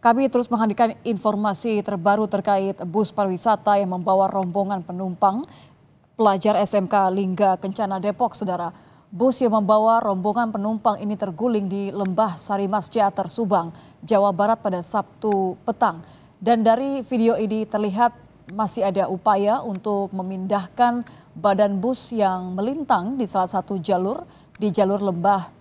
Kami terus menghadirkan informasi terbaru terkait bus pariwisata yang membawa rombongan penumpang pelajar SMK Lingga Kencana Depok, Saudara. Bus yang membawa rombongan penumpang ini terguling di Lembah Mas Ciater, Subang, Jawa Barat pada Sabtu petang. Dan dari video ini terlihat masih ada upaya untuk memindahkan badan bus yang melintang di salah satu jalur di jalur Lembah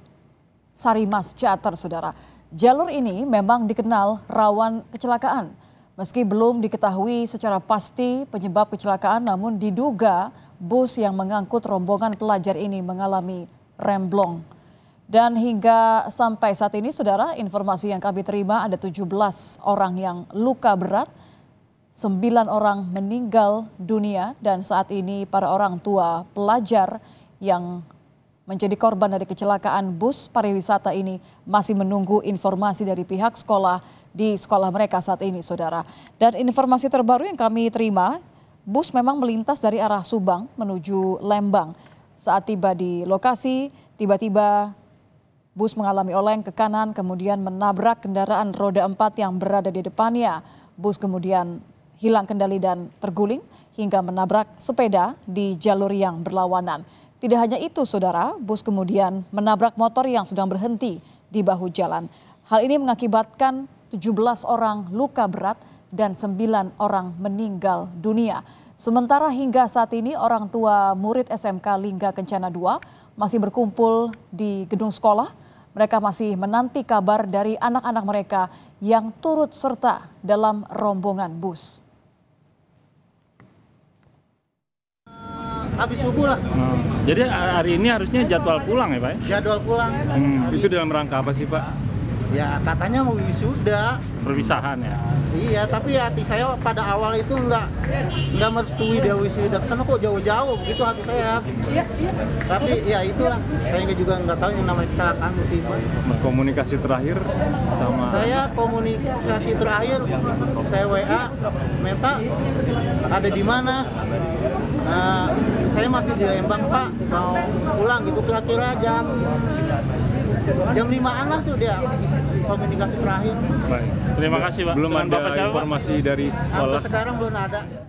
Mas Ciater, Saudara. Jalur ini memang dikenal rawan kecelakaan. Meski belum diketahui secara pasti penyebab kecelakaan, namun diduga bus yang mengangkut rombongan pelajar ini mengalami remblong. Dan hingga sampai saat ini, saudara, informasi yang kami terima ada 17 orang yang luka berat, 9 orang meninggal dunia, dan saat ini para orang tua pelajar yang menjadi korban dari kecelakaan bus pariwisata ini masih menunggu informasi dari pihak sekolah di sekolah mereka saat ini, Saudara. Dan informasi terbaru yang kami terima, bus memang melintas dari arah Subang menuju Lembang. Saat tiba di lokasi, tiba-tiba bus mengalami oleng ke kanan kemudian menabrak kendaraan roda empat yang berada di depannya. Bus kemudian hilang kendali dan terguling hingga menabrak sepeda di jalur yang berlawanan. Tidak hanya itu, saudara, bus kemudian menabrak motor yang sedang berhenti di bahu jalan. Hal ini mengakibatkan 17 orang luka berat dan 9 orang meninggal dunia. Sementara hingga saat ini orang tua murid SMK Lingga Kencana II masih berkumpul di gedung sekolah. Mereka masih menanti kabar dari anak-anak mereka yang turut serta dalam rombongan bus. habis subuh lah. Hmm. Jadi hari ini harusnya jadwal pulang ya Pak? Ya? Jadwal pulang. Hmm. Itu dalam rangka apa sih Pak? Ya katanya mau wisuda. Perpisahan ya? Iya, tapi hati saya pada awal itu nggak nggak merestui dia wisuda. Karena kok jauh-jauh begitu hati saya. Tapi ya itulah, saya juga nggak tahu yang namanya kecelakaan musibah. Komunikasi terakhir sama? Saya komunikasi terakhir, saya WA, Meta, ada di mana? Nah, saya masih di Lembang pak mau pulang gitu kira-kira jam jam limaan lah tuh dia komunikasi terakhir. Baik. Terima kasih pak. Belum ada Bapak siapa, informasi pak? dari sekolah. Sampai sekarang belum ada.